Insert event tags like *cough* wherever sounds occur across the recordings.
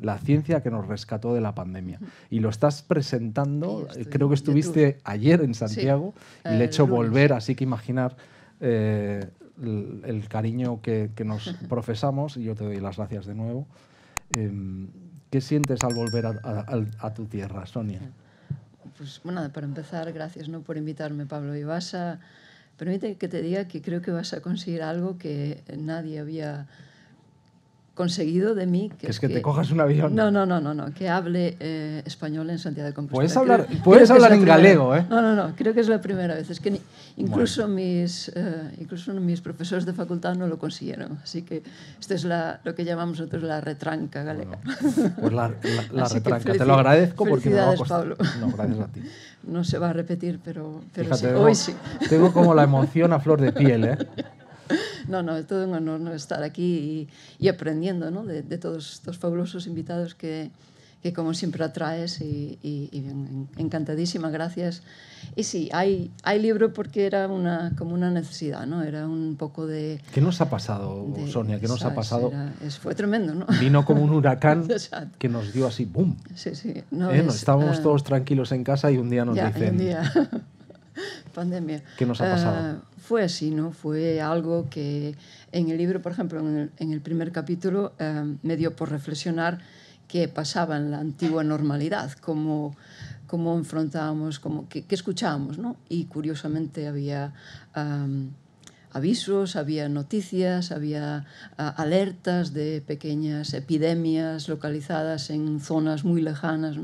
la ciencia que nos rescató de la pandemia. Y lo estás presentando, creo que estuviste ayer en Santiago, y le he hecho volver, así que imaginar eh, el, cariño que, nos *laughs* profesamos, y yo te doy las gracias de nuevo. Em, ¿Qué sientes al volver a, tu tierra, Sonia? Pues bueno, para empezar, gracias por invitarme, Pablo. Y vas a, permite que te diga que creo que vas a conseguir algo que nadie había conseguido de mí que, es que, te cojas un avión. No, no, no, no, no que hable eh, español en Santiago de Compostela. Puedes hablar, puedes hablar en galego, ¿eh? No, no, no, creo que es la primera vez. Es que incluso, mis, eh, incluso mis profesores de facultad no lo consiguieron. Así que esta es lo que llamamos nosotros la retranca galega. pues la, *laughs* retranca, te lo agradezco porque me ha Pablo. No, gracias a ti. *laughs* No se va a repetir, pero, hoy sí. Tengo como la emoción a flor de piel, ¿eh? *laughs* No, no, es todo un honor estar aquí y, aprendiendo ¿no? de, todos estos fabulosos invitados que, que como siempre atraes y, encantadísima, gracias. Y sí, hay, hay libro porque era una, como una necesidad, ¿no? Era un poco de... ¿Qué nos ha pasado, Sonia? ¿Qué nos ha pasado? fue tremendo, ¿no? Vino como un huracán *laughs* que nos dio así, ¡boom! Sí, sí. No, ¿Eh? estábamos ah, todos tranquilos en casa y un día nos ya, dicen... Un día. *laughs* pandemia. ¿Qué nos ha pasado? Ah, fue así, ¿no? Fue algo que en el libro, por ejemplo, en el, primer capítulo, eh, me dio por reflexionar qué pasaba en la antigua normalidad, cómo, cómo enfrentábamos, cómo, qué, escuchábamos, ¿no? Y curiosamente había avisos, había noticias, había ah, alertas de pequeñas epidemias localizadas en zonas muy lejanas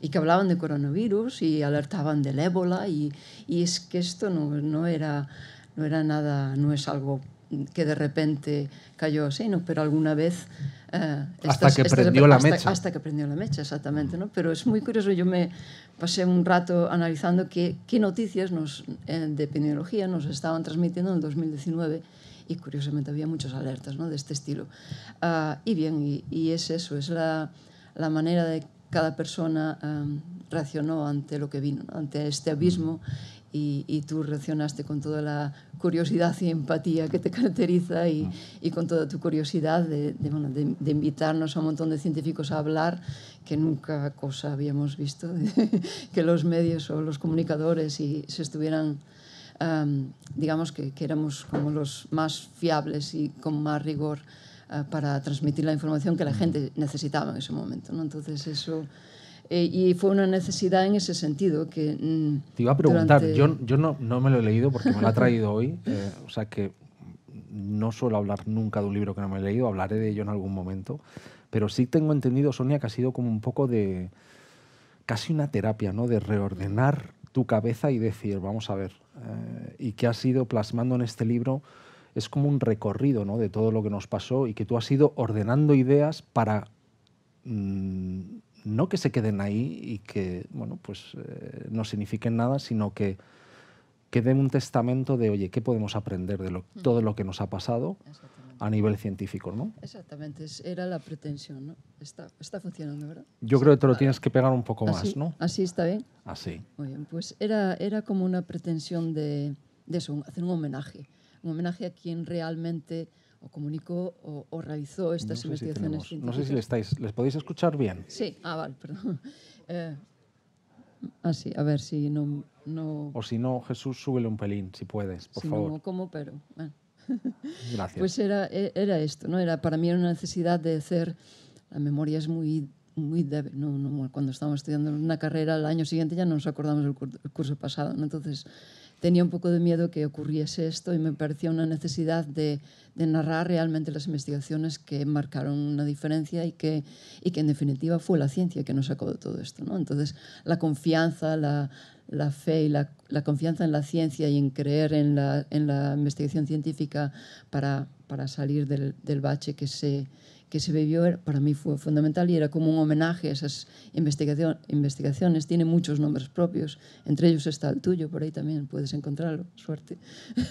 y que hablaban de coronavirus y alertaban del ébola y, es que esto no, era, no era nada, no es algo que de repente cayó así, ¿no? Pero alguna vez... Eh, hasta que prendió la mecha. Hasta, que prendió la mecha, exactamente, ¿no? Mm. Pero es muy curioso, yo me pasé un rato analizando qué, qué noticias nos, eh, de epidemiología nos estaban transmitiendo en el 2019 y curiosamente había muchas alertas ¿no? de este estilo. Ah, y bien, y, es eso, es la, la manera de cada persona em, reaccionó ante lo que vino, ante este abismo mm. y, y tú reaccionaste con toda la curiosidad y empatía que te *laughs* caracteriza mm. y, con toda tu curiosidad de, invitarnos a un montón de científicos a hablar que nunca cosa habíamos visto, *laughs* que los medios o los comunicadores y se estuvieran, digamos que, éramos como los más fiables y con más rigor ah, para transmitir la información que la mm. gente necesitaba en ese momento. Entonces eso eh, y fue una necesidad en ese sentido. Que, mm, Te iba a preguntar, yo, yo no, no, me lo he leído porque me lo ha *laughs* traído hoy, eh, o sea que no suelo hablar nunca de un libro que no me he leído, hablaré de ello en algún momento, pero sí tengo entendido, Sonia, que ha sido como un poco de casi una terapia, ¿no? De reordenar tu cabeza y decir, vamos a ver, eh, y que ha ido plasmando en este libro es como un recorrido ¿no? de todo lo que nos pasó y que tú has ido ordenando ideas para mm, no que se queden ahí y que, bueno, pues eh, no signifiquen nada, sino que, que den un testamento de, oye, ¿qué podemos aprender de mm. todo lo que nos ha pasado? a nivel científico, ¿no? Exactamente, era la pretensión, ¿no? Está, funcionando, ¿verdad? Yo creo que te lo tienes que pegar un poco ah, más, ¿no? Así ah, está bien. Así. Ah, Muy bien, pues era, era como una pretensión de, de eso, hacer un homenaje, un homenaje a quien realmente o comunicó o, realizó estas investigaciones No sé si le estáis, les podéis escuchar bien. Sí, ah, vale, perdón. *laughs* Eh, así, ah, a ver si no, O si no, Jesús, súbele un pelín, si puedes, por favor. No, como, pero... Bueno. *laughs* Gracias. Pues era, e, era esto, ¿no? Era, para mí era una necesidad de hacer... La memoria es muy muy débil. No, no, cuando estábamos estudiando una carrera, al año siguiente ya no nos acordamos del curso pasado. ¿no? Entonces, tenía un poco de miedo que ocurriese esto y me parecía una necesidad de, narrar realmente las investigaciones que marcaron una diferencia y que, y que en definitiva fue la ciencia que nos sacó de todo esto. ¿no? Entonces, la confianza, la, la fe y la, confianza en la ciencia y en creer en la, investigación científica para, salir del, bache que se, que se vivió para mí fue fundamental y era como un homenaje a esas investigaciones. Tiene muchos nombres propios, entre ellos está el tuyo, por ahí también puedes encontrarlo, suerte.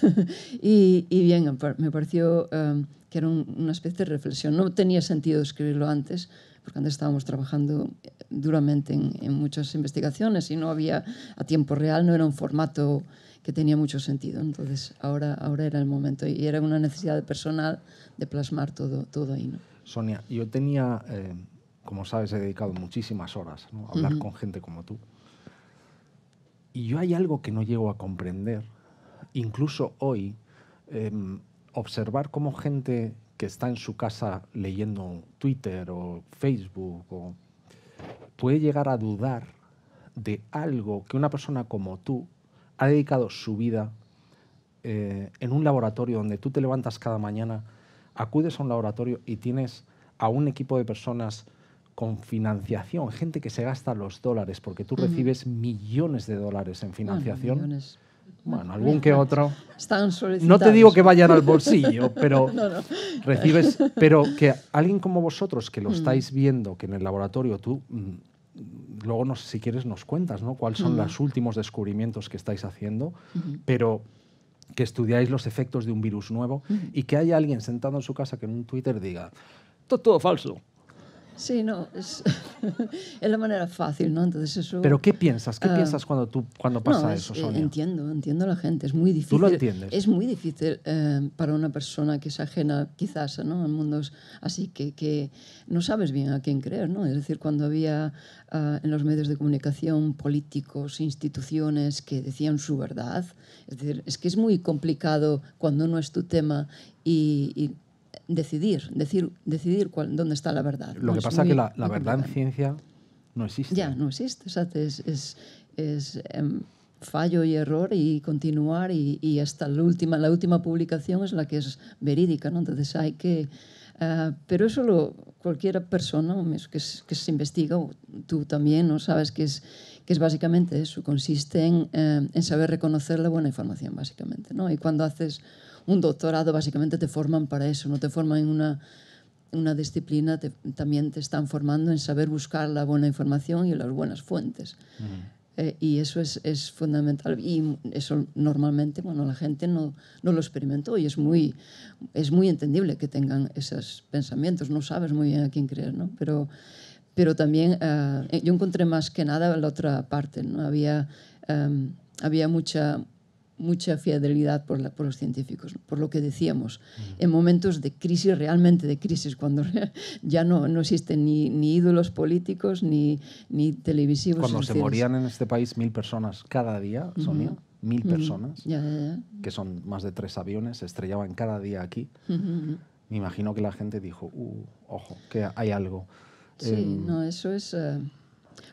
*laughs* y, bien, me pareció eh, que era una especie de reflexión. No tenía sentido escribirlo antes, porque antes estábamos trabajando eh, duramente en, muchas investigaciones y no había a tiempo real, no era un formato que tenía mucho sentido. Entonces ahora, ahora era el momento y era una necesidad personal de plasmar todo, todo ahí. ¿no? Sonia, yo tenía, eh, como sabes, he dedicado muchísimas horas a hablar con gente como tú. Y yo hay algo que no llego a comprender, incluso hoy, em, observar cómo gente que está en su casa leyendo Twitter o Facebook, o, puede llegar a dudar de algo que una persona como tú ha dedicado su vida eh, en un laboratorio donde tú te levantas cada mañana, acudes a un laboratorio y tienes a un equipo de personas con financiación, gente que se gasta los dólares, porque tú recibes millones de dólares en ah, financiación. Bueno, algún que otro. no te digo que vayan al bolsillo, pero *laughs* recibes. Pero que alguien como vosotros que lo mm. estáis viendo, que en el laboratorio tú mm, luego sé si quieres nos cuentas, ¿no? ¿Cuáles son mm. los últimos descubrimientos que estáis haciendo? Pero que estudiáis los efectos de un virus nuevo y que haya alguien sentado en su casa que en un Twitter diga, todo falso. Sí, no, *laughs* es, la manera fácil, ¿no? Entonces eso... Pero ¿qué piensas? ¿Qué ah, piensas cuando, tú, cuando pasa eso, eh, Sonia? Entiendo, entiendo la gente, es muy difícil. ¿Tú lo entiendes? Es muy difícil eh, para una persona que es ajena quizás ¿no? a mundos así que, que no sabes bien a quién creer, ¿no? Es decir, cuando había ah, en los medios de comunicación políticos, instituciones que decían su verdad, es decir, es que es muy complicado cuando no es tu tema y decidir, decir, decidir dónde está la verdad. Lo que pasa es que la, la verdad en ciencia no existe. Ya, no existe. es, es, es em, fallo y error y continuar y, y, hasta la última, la última publicación es la que es verídica, ¿no? Entonces hay que Ah, pero eso lo, cualquier persona que, se investiga, tú también, ¿no? sabes que es, que es básicamente eso, consiste en, eh, en, saber reconocer la buena información, básicamente. ¿no? Y cuando haces un doctorado, básicamente te forman para eso, no te forman en una, una disciplina, también te están formando en saber buscar la buena información y las buenas fuentes. Mm. Eh, y eso es, es, fundamental. Y eso normalmente, bueno, la gente no, no, lo experimentó y es muy, es muy entendible que tengan esos pensamientos. No sabes muy bien a quién creer, ¿no? Pero, pero también eh, yo encontré más que nada la otra parte, ¿no? Había, em, había mucha mucha fidelidad por, los científicos, por lo que decíamos. En momentos de crisis, realmente de crisis, cuando *laughs* ya no, existen ni, ídolos políticos ni, televisivos. Cuando se morían en este país mil personas cada día, Sonia, mil personas, que son más de tres aviones, se estrellaban cada día aquí. Me imagino que la gente dijo, uh, ojo, que hay algo. Sí, em, no, eso es... Eh,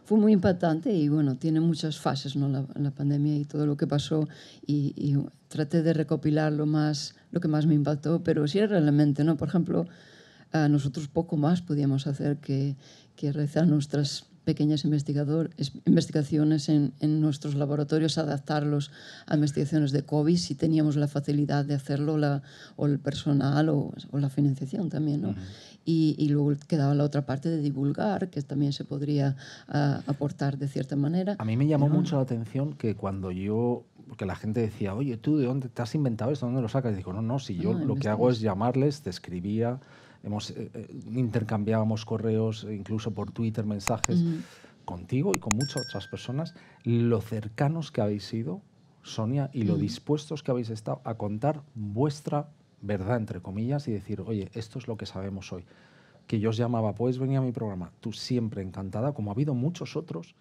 fue muy impactante y bueno, tiene muchas fases ¿no? la, pandemia y todo lo que pasó y, traté de recopilar lo, más, lo que más me impactó, pero sí realmente, ¿no? Por ejemplo, a nosotros poco más podíamos hacer que, que realizar nuestras pequeñas investigaciones en, nuestros laboratorios, adaptarlos a investigaciones de COVID, si teníamos la facilidad de hacerlo, la, o el personal, o, la financiación también. ¿no? y, luego quedaba la otra parte de divulgar, que también se podría aportar de cierta manera. A mí me llamó mucho la atención que cuando yo porque la gente decía, oye, ¿tú de dónde te has inventado esto? ¿Dónde lo sacas? Y digo, no, no, si yo ah, lo que hago es llamarles, te escribía, hemos, eh, eh, intercambiábamos correos, eh, incluso por Twitter, mensajes, mm. contigo y con muchas otras personas, lo cercanos que habéis sido, Sonia, y lo mm. dispuestos que habéis estado a contar vuestra verdad, entre comillas, y decir, oye, esto es lo que sabemos hoy. Que yo os llamaba, puedes venir a mi programa, tú siempre encantada, como ha habido muchos otros